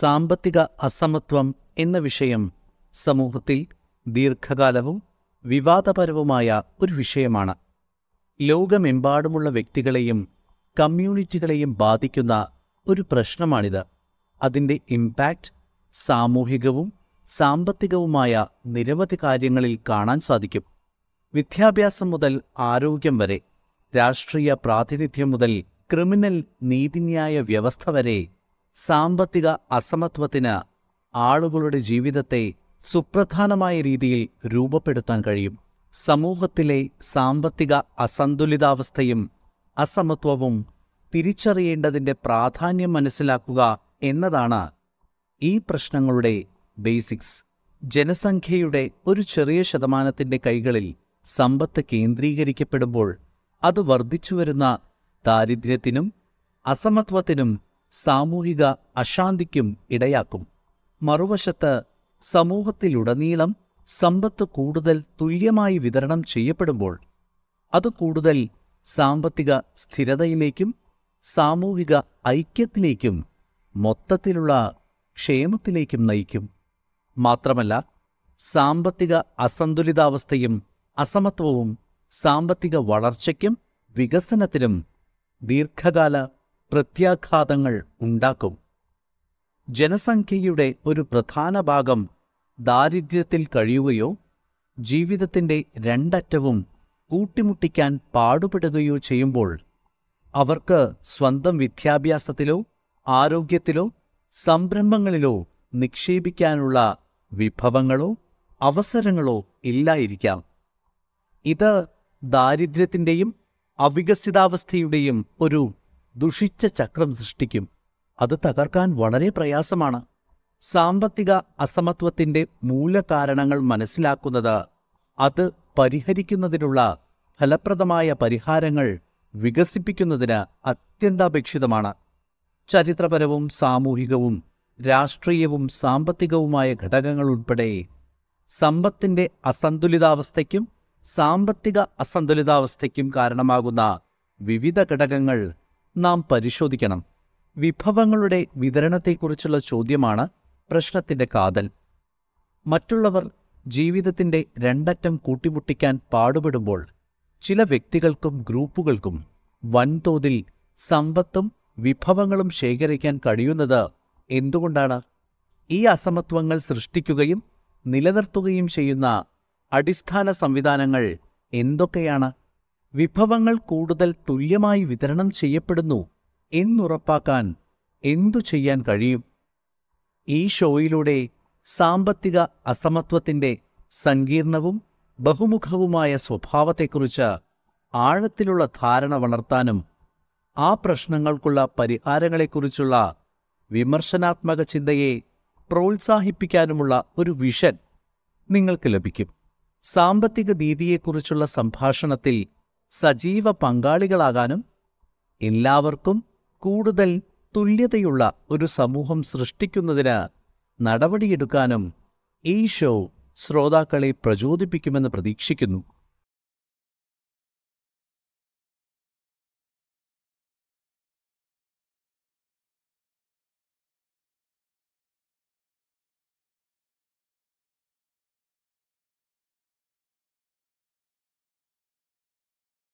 സാമ്പത്തിക അസമത്വം എന്ന വിഷയം സമൂഹത്തിൽ ദീർഘകാലവും വിവാദപരവുമായ ഒരു വിഷയമാണ് ലോകമെമ്പാടുമുള്ള വ്യക്തികളെയും കമ്മ്യൂണിറ്റികളെയും ബാധിക്കുന്ന ഒരു പ്രശ്നമാണിത് അതിൻ്റെ ഇമ്പാക്റ്റ് സാമൂഹികവും സാമ്പത്തികവുമായ നിരവധി കാര്യങ്ങളിൽ കാണാൻ സാധിക്കും വിദ്യാഭ്യാസം മുതൽ ആരോഗ്യം വരെ രാഷ്ട്രീയ പ്രാതിനിധ്യം മുതൽ ക്രിമിനൽ നീതിന്യായ വ്യവസ്ഥ വരെ സാമ്പത്തിക അസമത്വത്തിന് ആളുകളുടെ ജീവിതത്തെ സുപ്രധാനമായ രീതിയിൽ രൂപപ്പെടുത്താൻ കഴിയും സമൂഹത്തിലെ സാമ്പത്തിക അസന്തുലിതാവസ്ഥയും അസമത്വവും തിരിച്ചറിയേണ്ടതിൻ്റെ പ്രാധാന്യം മനസ്സിലാക്കുക എന്നതാണ് ഈ പ്രശ്നങ്ങളുടെ ബേസിക്സ് ജനസംഖ്യയുടെ ഒരു ചെറിയ ശതമാനത്തിൻ്റെ കൈകളിൽ സമ്പത്ത് കേന്ദ്രീകരിക്കപ്പെടുമ്പോൾ അത് വർദ്ധിച്ചുവരുന്ന ദാരിദ്ര്യത്തിനും അസമത്വത്തിനും സാമൂഹിക അശാന്തിക്കും ഇടയാക്കും മറുവശത്ത് സമൂഹത്തിലുടനീളം സമ്പത്ത് കൂടുതൽ തുല്യമായി വിതരണം ചെയ്യപ്പെടുമ്പോൾ അത് കൂടുതൽ സാമ്പത്തിക സ്ഥിരതയിലേക്കും സാമൂഹിക ഐക്യത്തിലേക്കും മൊത്തത്തിലുള്ള ക്ഷേമത്തിലേക്കും നയിക്കും മാത്രമല്ല സാമ്പത്തിക അസന്തുലിതാവസ്ഥയും അസമത്വവും സാമ്പത്തിക വളർച്ചയ്ക്കും വികസനത്തിനും ദീർഘകാല പ്രത്യാഘാതങ്ങൾ ഉണ്ടാക്കും ജനസംഖ്യയുടെ ഒരു പ്രധാന ഭാഗം ദാരിദ്ര്യത്തിൽ കഴിയുകയോ ജീവിതത്തിൻ്റെ രണ്ടറ്റവും കൂട്ടിമുട്ടിക്കാൻ പാടുപെടുകയോ ചെയ്യുമ്പോൾ അവർക്ക് സ്വന്തം വിദ്യാഭ്യാസത്തിലോ ആരോഗ്യത്തിലോ സംരംഭങ്ങളിലോ നിക്ഷേപിക്കാനുള്ള വിഭവങ്ങളോ അവസരങ്ങളോ ഇല്ലായിരിക്കാം ഇത് ദാരിദ്ര്യത്തിൻ്റെയും അവികസിതാവസ്ഥയുടെയും ഒരു ദുഷിച്ച ചക്രം സൃഷ്ടിക്കും അത് തകർക്കാൻ വളരെ പ്രയാസമാണ് സാമ്പത്തിക അസമത്വത്തിൻ്റെ മൂലകാരണങ്ങൾ മനസ്സിലാക്കുന്നത് അത് പരിഹരിക്കുന്നതിനുള്ള ഫലപ്രദമായ പരിഹാരങ്ങൾ വികസിപ്പിക്കുന്നതിന് അത്യന്താപേക്ഷിതമാണ് ചരിത്രപരവും സാമൂഹികവും രാഷ്ട്രീയവും സാമ്പത്തികവുമായ ഘടകങ്ങൾ ഉൾപ്പെടെ സമ്പത്തിൻ്റെ അസന്തുലിതാവസ്ഥയ്ക്കും സാമ്പത്തിക അസന്തുലിതാവസ്ഥയ്ക്കും കാരണമാകുന്ന വിവിധ ഘടകങ്ങൾ നാം പരിശോധിക്കണം വിഭവങ്ങളുടെ വിതരണത്തെക്കുറിച്ചുള്ള ചോദ്യമാണ് പ്രശ്നത്തിൻ്റെ കാതൽ മറ്റുള്ളവർ ജീവിതത്തിൻ്റെ രണ്ടറ്റം കൂട്ടിമുട്ടിക്കാൻ പാടുപെടുമ്പോൾ ചില വ്യക്തികൾക്കും ഗ്രൂപ്പുകൾക്കും വൻതോതിൽ സമ്പത്തും വിഭവങ്ങളും ശേഖരിക്കാൻ കഴിയുന്നത് എന്തുകൊണ്ടാണ് ഈ അസമത്വങ്ങൾ സൃഷ്ടിക്കുകയും നിലനിർത്തുകയും ചെയ്യുന്ന അടിസ്ഥാന സംവിധാനങ്ങൾ എന്തൊക്കെയാണ് വിഭവങ്ങൾ കൂടുതൽ തുല്യമായി വിതരണം ചെയ്യപ്പെടുന്നു എന്നുറപ്പാക്കാൻ എന്തു ചെയ്യാൻ കഴിയും ഈ ഷോയിലൂടെ സാമ്പത്തിക അസമത്വത്തിൻ്റെ സങ്കീർണവും ബഹുമുഖവുമായ സ്വഭാവത്തെക്കുറിച്ച് ആഴത്തിലുള്ള ധാരണ വളർത്താനും ആ പ്രശ്നങ്ങൾക്കുള്ള പരിഹാരങ്ങളെക്കുറിച്ചുള്ള വിമർശനാത്മക ചിന്തയെ പ്രോത്സാഹിപ്പിക്കാനുമുള്ള ഒരു വിഷൻ നിങ്ങൾക്ക് ലഭിക്കും സാമ്പത്തിക നീതിയെക്കുറിച്ചുള്ള സംഭാഷണത്തിൽ സജീവ പങ്കാളികളാകാനും എല്ലാവർക്കും കൂടുതൽ തുല്യതയുള്ള ഒരു സമൂഹം സൃഷ്ടിക്കുന്നതിന് നടപടിയെടുക്കാനും ഈ ഷോ ശ്രോതാക്കളെ പ്രചോദിപ്പിക്കുമെന്ന് പ്രതീക്ഷിക്കുന്നു